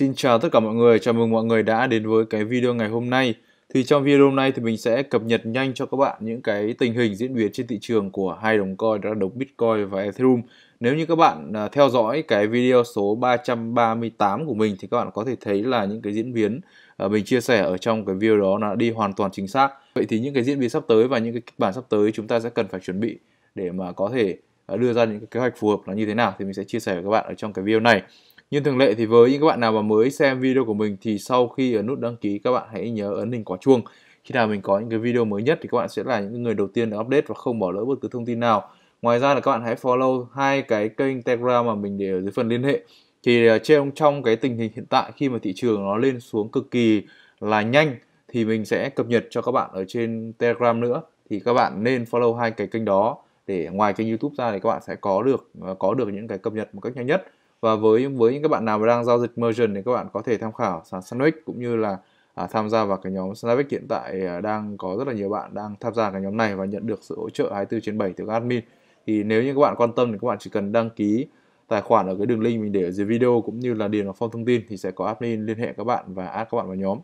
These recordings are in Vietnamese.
Xin chào tất cả mọi người, chào mừng mọi người đã đến với cái video ngày hôm nay. Thì trong video hôm nay thì mình sẽ cập nhật nhanh cho các bạn những cái tình hình diễn biến trên thị trường của hai đồng coin đó là đồng Bitcoin và Ethereum. Nếu như các bạn à, theo dõi cái video số 338 của mình thì các bạn có thể thấy là những cái diễn biến à, mình chia sẻ ở trong cái video đó là đi hoàn toàn chính xác. Vậy thì những cái diễn biến sắp tới và những cái kịch bản sắp tới chúng ta sẽ cần phải chuẩn bị để mà có thể à, đưa ra những cái kế hoạch phù hợp là như thế nào thì mình sẽ chia sẻ với các bạn ở trong cái video này. Như thường lệ thì với những các bạn nào mà mới xem video của mình thì sau khi ở nút đăng ký các bạn hãy nhớ ấn hình quả chuông. Khi nào mình có những cái video mới nhất thì các bạn sẽ là những người đầu tiên được update và không bỏ lỡ bất cứ thông tin nào. Ngoài ra là các bạn hãy follow hai cái kênh Telegram mà mình để ở dưới phần liên hệ. Thì à, trong trong cái tình hình hiện tại khi mà thị trường nó lên xuống cực kỳ là nhanh thì mình sẽ cập nhật cho các bạn ở trên Telegram nữa thì các bạn nên follow hai cái kênh đó để ngoài kênh YouTube ra thì các bạn sẽ có được à, có được những cái cập nhật một cách nhanh nhất và với với những các bạn nào mà đang giao dịch merchant thì các bạn có thể tham khảo sàn sandwich cũng như là à, tham gia vào cái nhóm sandwich hiện tại à, đang có rất là nhiều bạn đang tham gia cái nhóm này và nhận được sự hỗ trợ 24 trên 7 từ admin thì nếu như các bạn quan tâm thì các bạn chỉ cần đăng ký tài khoản ở cái đường link mình để ở dưới video cũng như là điền vào form thông tin thì sẽ có admin liên hệ các bạn và add các bạn vào nhóm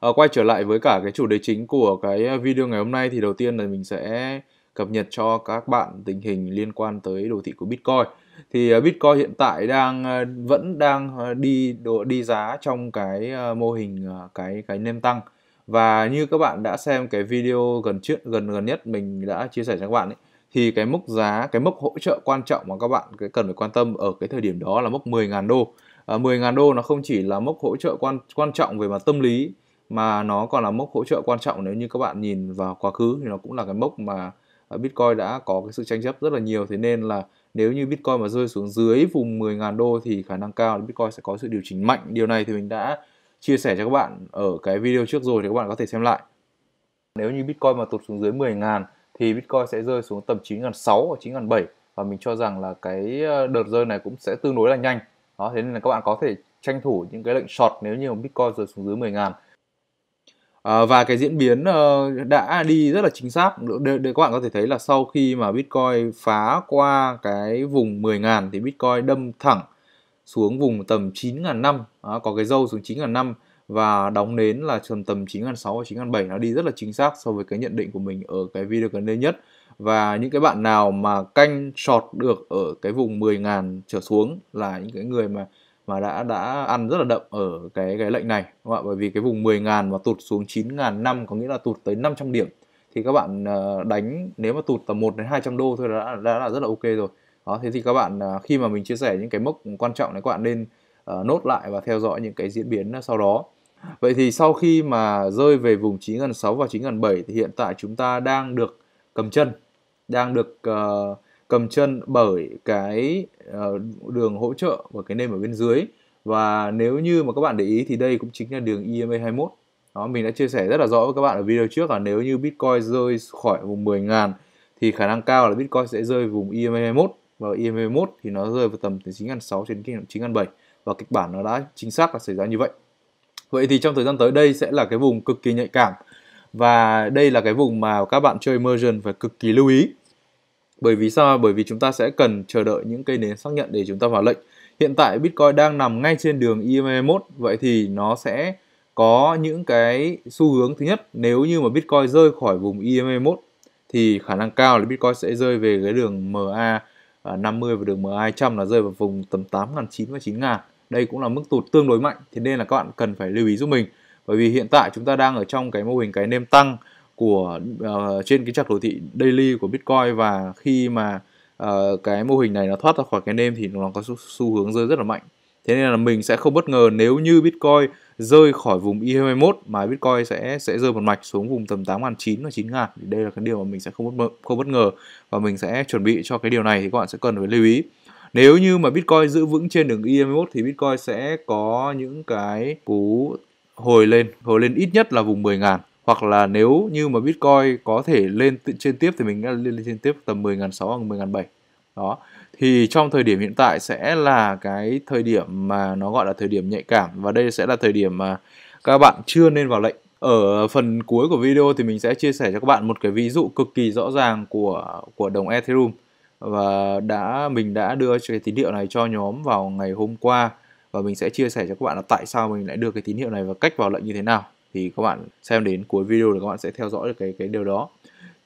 à, quay trở lại với cả cái chủ đề chính của cái video ngày hôm nay thì đầu tiên là mình sẽ cập nhật cho các bạn tình hình liên quan tới đồ thị của Bitcoin thì ờ, Bitcoin hiện tại đang ờ, vẫn đang ờ, đi độ đi giá trong cái mô hình cái cái nêm tăng và như các bạn đã xem cái video gần trước gần gần nhất mình đã chia sẻ cho các bạn ấy, thì cái mức giá cái mức hỗ trợ quan trọng mà các bạn cái cần phải quan tâm ở cái thời điểm đó là mức 10.000 đô à, 10.000 đô nó không chỉ là mức hỗ trợ quan quan trọng về mặt tâm lý mà nó còn là mức hỗ trợ quan trọng nếu như các bạn nhìn vào quá khứ thì nó cũng là cái mốc mà Bitcoin đã có cái sự tranh chấp rất là nhiều thế nên là nếu như Bitcoin mà rơi xuống dưới vùng 10.000 đô thì khả năng cao là Bitcoin sẽ có sự điều chỉnh mạnh. Điều này thì mình đã chia sẻ cho các bạn ở cái video trước rồi thì các bạn có thể xem lại. Nếu như Bitcoin mà tụt xuống dưới 10.000 thì Bitcoin sẽ rơi xuống tầm 9.600 hoặc 9.700 và mình cho rằng là cái ờ, đợt rơi này cũng sẽ tương đối là nhanh. Đó thế nên là các bạn có thể tranh thủ những cái lệnh short nếu như Bitcoin rơi xuống dưới 10.000 À, và cái diễn biến uh, đã đi rất là chính xác để, để các bạn có thể thấy là sau khi mà Bitcoin phá qua cái vùng 10.000 thì Bitcoin đâm thẳng xuống vùng tầm 9.000 năm à, có cái dâu xuống 9.000 năm và đóng nến là tầm tầm 9.006 và 9.007 nó đi rất là chính xác so với cái nhận định của mình ở cái video gần đây nhất và những cái bạn nào mà canh short được ở cái vùng 10.000 trở xuống là những cái người mà mà đã đã ăn rất là đậm ở cái cái lệnh này các bạn, Bởi vì cái vùng 10.000 mà tụt xuống 9 000 năm có nghĩa là tụt tới 500 điểm thì các bạn ờ, đánh nếu mà tụt tầm 1 đến 200 đô thôi đã, đã là rất là ok rồi. Đó thế thì các bạn ờ, khi mà mình chia sẻ những cái mốc quan trọng này các bạn nên ờ, nốt lại và theo dõi những cái diễn biến sau đó. Vậy thì sau khi mà rơi về vùng 9.6 và 9.7 thì hiện tại chúng ta đang được cầm chân, đang được uh, cầm chân bởi cái ờ, đường hỗ trợ và cái nêm ở bên dưới và nếu như mà các bạn để ý thì đây cũng chính là đường EMA 21 đó mình đã chia sẻ rất là rõ với các bạn ở video trước là nếu như Bitcoin rơi khỏi vùng 10.000 thì khả năng cao là Bitcoin sẽ rơi vùng EMA 21 và EMA 21 thì nó rơi vào tầm từ 9.6 đến 9.7 và kịch bản nó đã chính xác là xảy ra như vậy vậy thì trong thời gian tới đây sẽ là cái vùng cực kỳ nhạy cảm và đây là cái vùng mà các bạn chơi immersion phải cực kỳ lưu ý bởi vì sao? Bởi vì chúng ta sẽ cần chờ đợi những cây nến xác nhận để chúng ta vào lệnh. Hiện tại Bitcoin đang nằm ngay trên đường EMA1, vậy thì nó sẽ có những cái xu hướng thứ nhất, nếu như mà Bitcoin rơi khỏi vùng EMA1, thì khả năng cao là Bitcoin sẽ rơi về cái đường MA 50 à, và đường MA 200 là rơi vào vùng tầm 8.900 và 9.000. Đây cũng là mức tụt tương đối mạnh, thế nên là các bạn cần phải lưu ý giúp mình. Bởi vì hiện tại chúng ta đang ở trong cái mô hình cái nêm tăng của uh, trên cái chart đồ thị daily của Bitcoin và khi mà uh, cái mô hình này nó thoát ra khỏi cái nêm thì nó có xu, xu hướng rơi rất là mạnh. Thế nên là mình sẽ không bất ngờ nếu như Bitcoin rơi khỏi vùng E21 mà Bitcoin sẽ sẽ rơi một mạch xuống vùng tầm 8.900 và 9 ngàn. đây là cái điều mà mình sẽ không bất ngờ, không bất ngờ và mình sẽ chuẩn bị cho cái điều này thì các bạn sẽ cần phải lưu ý. Nếu như mà Bitcoin giữ vững trên đường E21 thì Bitcoin sẽ có những cái cú hồi lên, hồi lên ít nhất là vùng 10 ngàn hoặc là nếu như mà Bitcoin có thể lên trên tiếp thì mình lên, lên trên tiếp tầm 10.600 hoặc 10.700 đó thì trong thời điểm hiện tại sẽ là cái thời điểm mà nó gọi là thời điểm nhạy cảm và đây sẽ là thời điểm mà các bạn chưa nên vào lệnh ở phần cuối của video thì mình sẽ chia sẻ cho các bạn một cái ví dụ cực kỳ rõ ràng của của đồng Ethereum và đã mình đã đưa cái tín hiệu này cho nhóm vào ngày hôm qua và mình sẽ chia sẻ cho các bạn là tại sao mình lại đưa cái tín hiệu này và cách vào lệnh như thế nào thì các bạn xem đến cuối video thì các bạn sẽ theo dõi được cái cái điều đó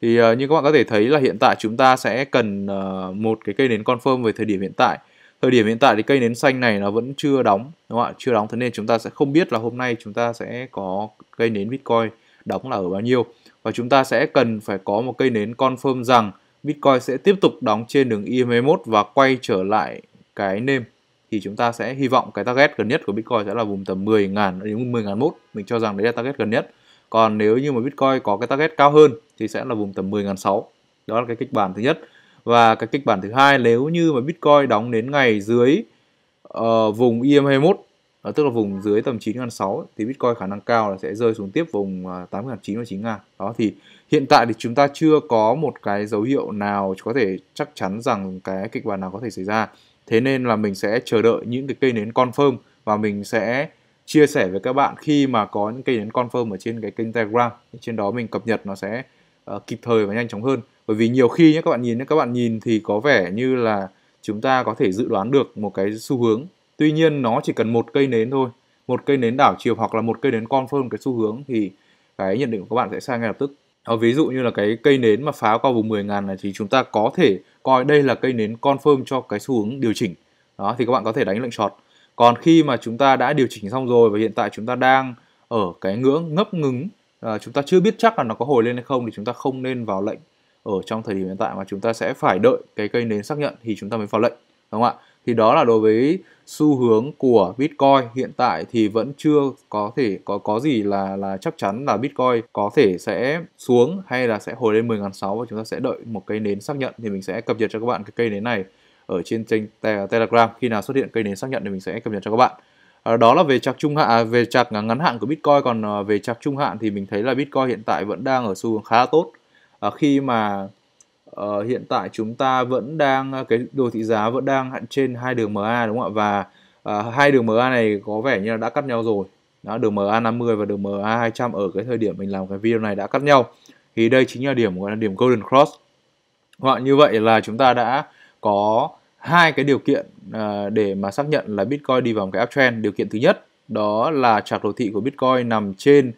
thì uh, như các bạn có thể thấy là hiện tại chúng ta sẽ cần uh, một cái cây nến confirm về thời điểm hiện tại thời điểm hiện tại thì cây nến xanh này nó vẫn chưa đóng đúng không ạ chưa đóng thế nên chúng ta sẽ không biết là hôm nay chúng ta sẽ có cây nến bitcoin đóng là ở bao nhiêu và chúng ta sẽ cần phải có một cây nến confirm rằng bitcoin sẽ tiếp tục đóng trên đường i21 e và quay trở lại cái nêm thì chúng ta sẽ hy vọng cái target gần nhất của Bitcoin sẽ là vùng tầm 10.000 đến 10 000 mốt mình cho rằng đấy là target gần nhất còn nếu như mà Bitcoin có cái target cao hơn thì sẽ là vùng tầm 10.006 đó là cái kịch bản thứ nhất và cái kịch bản thứ hai nếu như mà Bitcoin đóng đến ngày dưới uh, vùng EM21 uh, ờ, tức là vùng dưới tầm 9.006 thì Bitcoin khả năng cao là sẽ rơi xuống tiếp vùng uh, ờ, 8.9 đó thì hiện tại thì chúng ta chưa có một cái dấu hiệu nào có thể chắc chắn rằng cái kịch bản nào có thể xảy ra thế nên là mình sẽ chờ đợi những cái cây nến confirm và mình sẽ chia sẻ với các bạn khi mà có những cây nến confirm ở trên cái kênh Telegram trên đó mình cập nhật nó sẽ uh, kịp thời và nhanh chóng hơn bởi vì nhiều khi nhé các bạn nhìn nhé, các bạn nhìn thì có vẻ như là chúng ta có thể dự đoán được một cái xu hướng tuy nhiên nó chỉ cần một cây nến thôi một cây nến đảo chiều hoặc là một cây nến confirm cái xu hướng thì cái nhận định của các bạn sẽ sai ngay lập tức à, ví dụ như là cái cây nến mà phá qua vùng 10.000 này thì chúng ta có thể coi đây là cây nến confirm cho cái xu hướng điều chỉnh đó thì các bạn có thể đánh lệnh short còn khi mà chúng ta đã điều chỉnh xong rồi và hiện tại chúng ta đang ở cái ngưỡng ngấp ngứng à, chúng ta chưa biết chắc là nó có hồi lên hay không thì chúng ta không nên vào lệnh ở trong thời điểm hiện tại mà chúng ta sẽ phải đợi cái cây nến xác nhận thì chúng ta mới vào lệnh đúng không ạ thì đó là đối với xu hướng của Bitcoin hiện tại thì vẫn chưa có thể có có gì là là chắc chắn là Bitcoin có thể sẽ xuống hay là sẽ hồi lên 10.600 và chúng ta sẽ đợi một cây nến xác nhận thì mình sẽ cập nhật cho các bạn cái cây nến này ở trên kênh Telegram khi nào xuất hiện cây nến xác nhận thì mình sẽ cập nhật cho các bạn à, đó là về chạc trung hạn à, về chạc ngắn hạn của Bitcoin còn à, về chạc trung hạn thì mình thấy là Bitcoin hiện tại vẫn đang ở xu hướng khá là tốt khi mà uh, hiện tại chúng ta vẫn đang à, cái đồ thị giá vẫn đang hạn trên hai đường MA đúng không ạ và uh, hai đường MA này có vẻ như là đã cắt nhau rồi đó đường MA 50 và đường MA 200 ở cái thời điểm mình làm cái video này đã cắt nhau thì đây chính là điểm gọi là điểm golden cross hoặc như vậy là chúng ta đã có hai cái điều kiện uh, để mà xác nhận là Bitcoin đi vào một cái uptrend điều kiện thứ nhất đó là chart đồ thị của Bitcoin nằm trên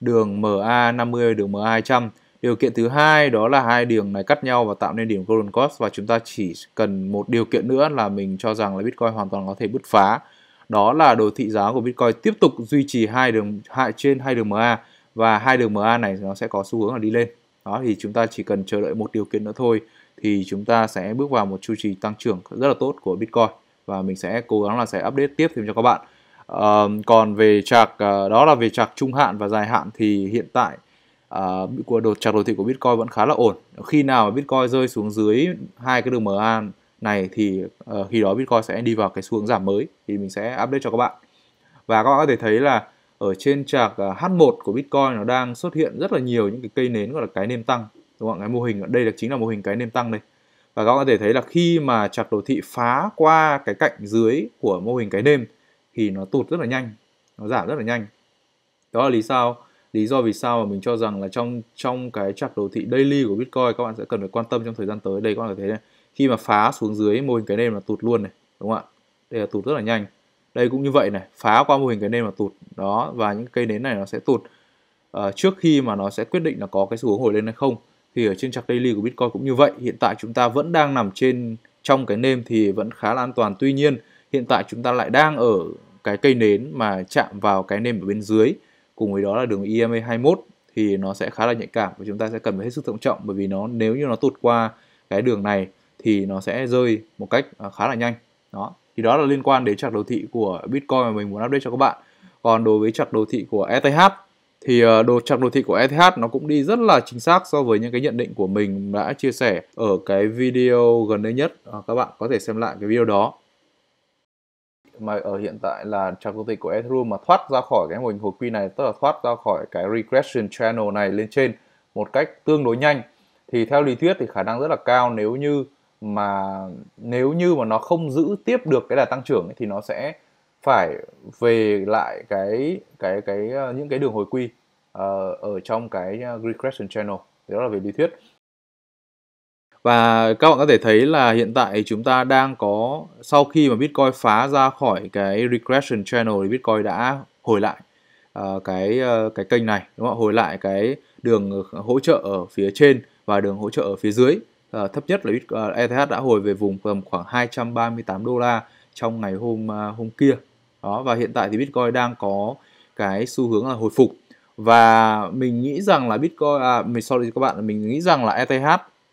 đường MA 50 đường MA 200 Điều kiện thứ hai đó là hai đường này cắt nhau và tạo nên điểm golden cross và chúng ta chỉ cần một điều kiện nữa là mình cho rằng là Bitcoin hoàn toàn có thể bứt phá. Đó là đồ thị giá của Bitcoin tiếp tục duy trì hai đường hại trên hai đường MA và hai đường MA này nó sẽ có xu hướng là đi lên. Đó thì chúng ta chỉ cần chờ đợi một điều kiện nữa thôi thì chúng ta sẽ bước vào một chu trình tăng trưởng rất là tốt của Bitcoin và mình sẽ cố gắng là sẽ update tiếp thêm cho các bạn. Uh, còn về chạc uh, ờ, đó là về chạc trung hạn và dài hạn thì hiện tại Ờ, của đột chặt đồ thị của Bitcoin vẫn khá là ổn. Khi nào mà Bitcoin rơi xuống dưới hai cái đường MA này thì uh, khi đó Bitcoin sẽ đi vào cái xu hướng giảm mới thì mình sẽ update cho các bạn. Và các bạn có thể thấy là ở trên chart ờ, H1 của Bitcoin nó đang xuất hiện rất là nhiều những cái cây nến gọi là cái nêm tăng. Đúng không? Cái mô hình ở đây là chính là mô hình cái nêm tăng đây. Và các bạn có thể thấy là khi mà chart đồ thị phá qua cái cạnh dưới của mô hình cái nêm thì nó tụt rất là nhanh, nó giảm rất là nhanh. Đó là lý do lý do vì sao mà mình cho rằng là trong trong cái chart đồ thị daily của Bitcoin các bạn sẽ cần phải quan tâm trong thời gian tới đây các bạn có thấy này khi mà phá xuống dưới mô hình cái nêm là tụt luôn này đúng không ạ đây là tụt rất là nhanh đây cũng như vậy này phá qua mô hình cái nêm mà tụt đó và những cây nến này nó sẽ tụt uh, trước khi mà nó sẽ quyết định là có cái xu hướng hồi lên hay không thì ở trên chart daily của Bitcoin cũng như vậy hiện tại chúng ta vẫn đang nằm trên trong cái nêm thì vẫn khá là an toàn tuy nhiên hiện tại chúng ta lại đang ở cái cây nến mà chạm vào cái nêm ở bên dưới cùng với đó là đường EMA 21 thì nó sẽ khá là nhạy cảm và chúng ta sẽ cần phải hết sức thận trọng bởi vì nó nếu như nó tụt qua cái đường này thì nó sẽ rơi một cách à, khá là nhanh đó thì đó là liên quan đến chart đồ thị của Bitcoin mà mình muốn update cho các bạn còn đối với chart đồ thị của ETH thì à, đồ chart đồ thị của ETH nó cũng đi rất là chính xác so với những cái nhận định của mình đã chia sẻ ở cái video gần đây nhất à, các bạn có thể xem lại cái video đó mà ở hiện tại là charcoal của Ethereum mà thoát ra khỏi cái mô hình hồi quy này tức là thoát ra khỏi cái regression channel này lên trên một cách tương đối nhanh thì theo lý thuyết thì khả năng rất là cao nếu như mà nếu như mà nó không giữ tiếp được cái đà tăng trưởng ấy, thì nó sẽ phải về lại cái cái cái ờ, những cái đường hồi quy uh, ở trong cái ờ, regression channel đó là về lý thuyết và các bạn có thể thấy là hiện tại chúng ta đang có sau khi mà Bitcoin phá ra khỏi cái regression channel thì Bitcoin đã hồi lại uh, cái uh, cái kênh này đúng không? hồi lại cái đường hỗ trợ ở phía trên và đường hỗ trợ ở phía dưới uh, thấp nhất là Bitcoin, uh, ETH đã hồi về vùng tầm khoảng 238 đô la trong ngày hôm uh, hôm kia đó và hiện tại thì Bitcoin đang có cái xu hướng là hồi phục và mình nghĩ rằng là Bitcoin à, mình sorry các bạn mình nghĩ rằng là ETH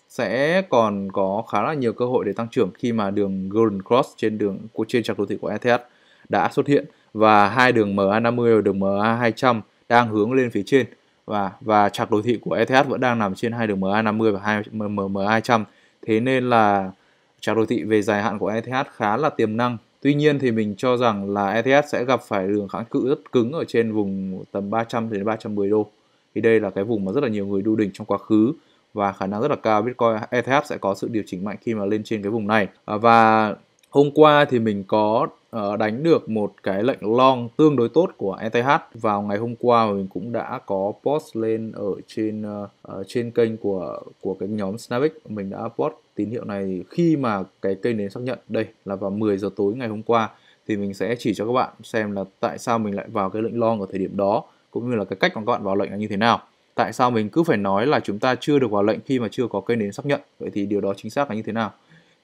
sẽ còn có khá là nhiều cơ hội để tăng trưởng khi mà đường Golden Cross trên đường của trên trạc đô thị của ETH đã xuất hiện và hai đường MA50 và đường MA200 đang hướng lên phía trên và và trạc đô thị của ETH vẫn đang nằm trên hai đường MA50 và hai MA200 thế nên là trạc đô thị về dài hạn của ETH khá là tiềm năng Tuy nhiên thì mình cho rằng là ETH sẽ gặp phải đường kháng cự rất cứng ở trên vùng tầm 300 đến 310 đô. Thì đây là cái vùng mà rất là nhiều người đu đỉnh trong quá khứ và khả năng rất là cao Bitcoin ETH sẽ có sự điều chỉnh mạnh khi mà lên trên cái vùng này à, và hôm qua thì mình có ờ, đánh được một cái lệnh long tương đối tốt của ETH vào ngày hôm qua và mình cũng đã có post lên ở trên ở ờ, ờ, trên kênh của của cái nhóm Snapic mình đã post tín hiệu này khi mà cái kênh đến xác nhận đây là vào 10 giờ tối ngày hôm qua thì mình sẽ chỉ cho các bạn xem là tại sao mình lại vào cái lệnh long ở thời điểm đó cũng như là cái cách mà các bạn vào lệnh là như thế nào tại sao mình cứ phải nói là chúng ta chưa được vào lệnh khi mà chưa có cây nến xác nhận vậy thì điều đó chính xác là như thế nào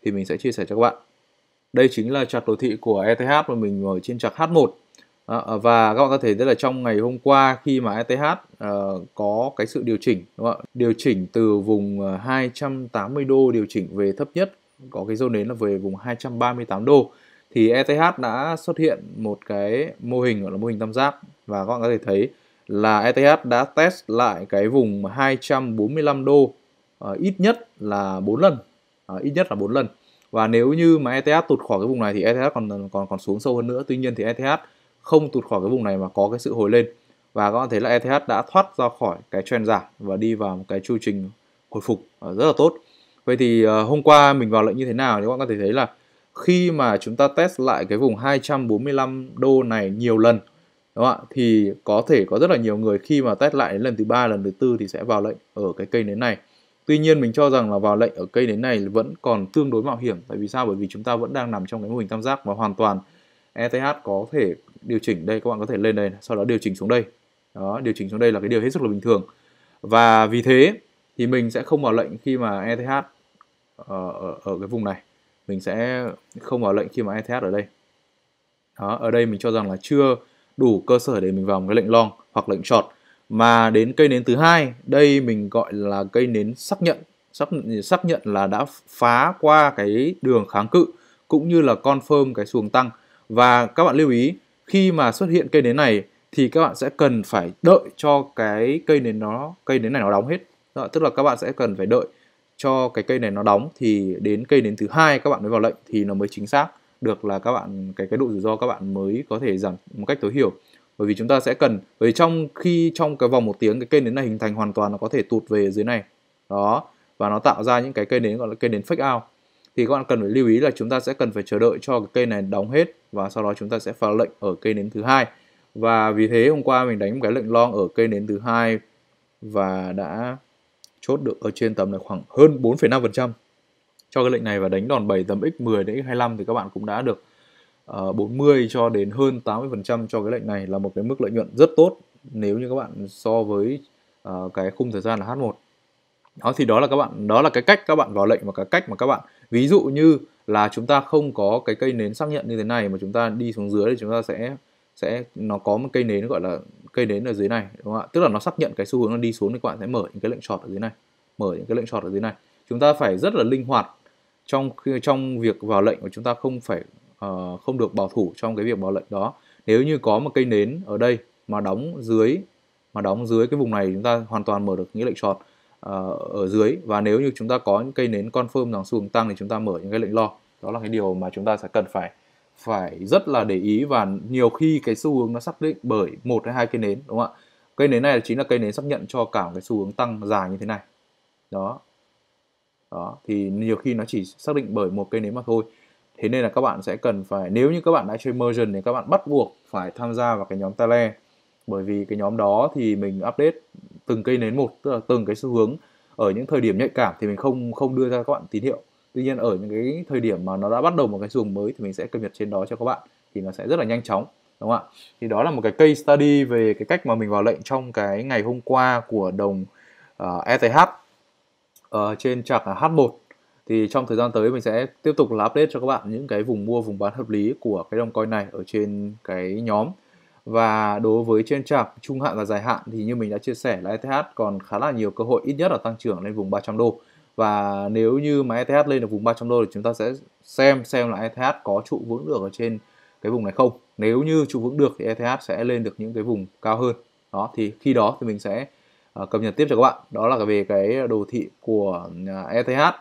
thì mình sẽ chia sẻ cho các bạn đây chính là chặt đồ thị của ETH mà mình ở trên chặt H1 à, và các bạn có thể thấy là trong ngày hôm qua khi mà ETH uh, ờ, có cái sự điều chỉnh đúng không? điều chỉnh từ vùng 280 ờ, đô điều chỉnh về thấp nhất có cái zone nến là về vùng 238 đô thì ETH đã xuất hiện một cái mô hình gọi là mô hình tam giác và các bạn có thể thấy là ETH đã test lại cái vùng 245 đô uh, ít nhất là 4 lần uh, ít nhất là 4 lần và nếu như mà ETH tụt khỏi cái vùng này thì ETH còn còn còn xuống sâu hơn nữa tuy nhiên thì ETH không tụt khỏi cái vùng này mà có cái sự hồi lên và các bạn thấy là ETH đã thoát ra khỏi cái trend giảm và đi vào một cái chu trình hồi phục ờ, rất là tốt vậy thì hôm qua mình vào lệnh như thế nào thì các bạn có thể thấy là khi mà chúng ta test lại cái vùng 245 đô này nhiều lần đúng không ạ thì có thể có rất là nhiều người khi mà test lại đến lần thứ ba lần thứ tư thì sẽ vào lệnh ở cái cây nến này tuy nhiên mình cho rằng là vào lệnh ở cây nến này vẫn còn tương đối mạo hiểm tại vì sao bởi vì chúng ta vẫn đang nằm trong cái mô hình tam giác và hoàn toàn ETH có thể điều chỉnh đây các bạn có thể lên đây sau đó điều chỉnh xuống đây đó điều chỉnh xuống đây là cái điều hết sức là bình thường và vì thế thì mình sẽ không vào lệnh khi mà ETH ờ, ở, ở, ở cái vùng này mình sẽ không vào lệnh khi mà ETH ở đây đó ở đây mình cho rằng là chưa đủ cơ sở để mình vào một cái lệnh long hoặc lệnh short mà đến cây nến thứ hai đây mình gọi là cây nến xác nhận xác, xác nhận là đã phá qua cái đường kháng cự cũng như là confirm cái xuồng tăng và các bạn lưu ý khi mà xuất hiện cây nến này thì các bạn sẽ cần phải đợi cho cái cây nến nó cây nến này nó đóng hết Đó, tức là các bạn sẽ cần phải đợi cho cái cây này nó đóng thì đến cây nến thứ hai các bạn mới vào lệnh thì nó mới chính xác được là các bạn cái cái độ rủi ro các bạn mới có thể giảm một cách tối thiểu bởi vì chúng ta sẽ cần bởi vì trong khi trong cái vòng một tiếng cái cây nến này hình thành hoàn toàn nó có thể tụt về dưới này đó và nó tạo ra những cái cây nến gọi là cây nến fake out thì các bạn cần phải lưu ý là chúng ta sẽ cần phải chờ đợi cho cái cây này đóng hết và sau đó chúng ta sẽ phá lệnh ở cây nến thứ hai và vì thế hôm qua mình đánh một cái lệnh long ở cây nến thứ hai và đã chốt được ở trên tầm là khoảng hơn 4,5% cho cái lệnh này và đánh đòn 7 tấm x10 đến x25 thì các bạn cũng đã được uh, ờ, 40 cho đến hơn 80% cho cái lệnh này là một cái mức lợi nhuận rất tốt nếu như các bạn so với uh, cái khung thời gian là H1 đó thì đó là các bạn đó là cái cách các bạn vào lệnh và cái cách mà các bạn ví dụ như là chúng ta không có cái cây nến xác nhận như thế này mà chúng ta đi xuống dưới thì chúng ta sẽ sẽ nó có một cây nến gọi là cây nến ở dưới này đúng không ạ tức là nó xác nhận cái xu hướng nó đi xuống thì các bạn sẽ mở những cái lệnh short ở dưới này mở những cái lệnh short ở dưới này chúng ta phải rất là linh hoạt trong khi trong việc vào lệnh của chúng ta không phải uh, không được bảo thủ trong cái việc vào lệnh đó nếu như có một cây nến ở đây mà đóng dưới mà đóng dưới cái vùng này chúng ta hoàn toàn mở được những lệnh chọn uh, ờ, ở dưới và nếu như chúng ta có những cây nến confirm rằng xu hướng tăng thì chúng ta mở những cái lệnh lo đó là cái điều mà chúng ta sẽ cần phải phải rất là để ý và nhiều khi cái xu hướng nó xác định bởi một hay hai cây nến đúng không ạ cây nến này chính là cây nến xác nhận cho cả một cái xu hướng tăng dài như thế này đó đó thì nhiều khi nó chỉ xác định bởi một cây nến mà thôi thế nên là các bạn sẽ cần phải nếu như các bạn đã chơi merchant thì các bạn bắt buộc phải tham gia vào cái nhóm tale bởi vì cái nhóm đó thì mình update từng cây nến một tức là từng cái xu hướng ở những thời điểm nhạy cảm thì mình không không đưa ra các bạn tín hiệu tuy nhiên ở những cái thời điểm mà nó đã bắt đầu một cái xu hướng mới thì mình sẽ cập nhật trên đó cho các bạn thì nó sẽ rất là nhanh chóng đúng không ạ thì đó là một cái case study về cái cách mà mình vào lệnh trong cái ngày hôm qua của đồng uh, ờ, e ETH ở ờ, trên chart H1 thì trong thời gian tới mình sẽ tiếp tục là update cho các bạn những cái vùng mua vùng bán hợp lý của cái đồng coin này ở trên cái nhóm và đối với trên chart trung hạn và dài hạn thì như mình đã chia sẻ là ETH còn khá là nhiều cơ hội ít nhất là tăng trưởng lên vùng 300 đô và nếu như mà ETH lên được vùng 300 đô thì chúng ta sẽ xem xem là ETH có trụ vững được ở trên cái vùng này không nếu như trụ vững được thì ETH sẽ lên được những cái vùng cao hơn đó thì khi đó thì mình sẽ Ờ, cập nhật tiếp cho các bạn đó là về cái đồ thị của à, ETH uh,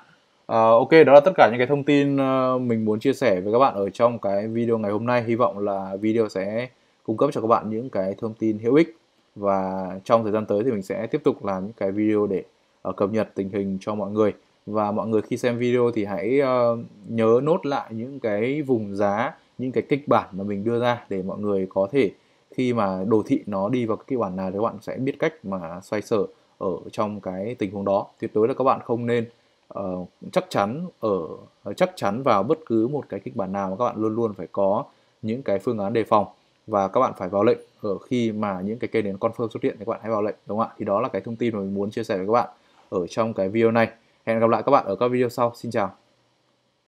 ờ, ok đó là tất cả những cái thông tin ờ, mình muốn chia sẻ với các bạn ở trong cái video ngày hôm nay hy vọng là video sẽ cung cấp cho các bạn những cái thông tin hữu ích và trong thời gian tới thì mình sẽ tiếp tục làm những cái video để uh, cập nhật tình hình cho mọi người và mọi người khi xem video thì hãy uh, nhớ nốt lại những cái vùng giá những cái kịch bản mà mình đưa ra để mọi người có thể khi mà đồ thị nó đi vào cái kịch bản nào thì các bạn sẽ biết cách mà xoay sở ở trong cái tình huống đó tuyệt đối là các bạn không nên uh, chắc chắn ở chắc chắn vào bất cứ một cái kịch bản nào mà các bạn luôn luôn phải có những cái phương án đề phòng và các bạn phải vào lệnh ở khi mà những cái cây đến con confirm xuất hiện thì các bạn hãy vào lệnh đúng không ạ thì đó là cái thông tin mà mình muốn chia sẻ với các bạn ở trong cái video này hẹn gặp lại các bạn ở các video sau xin chào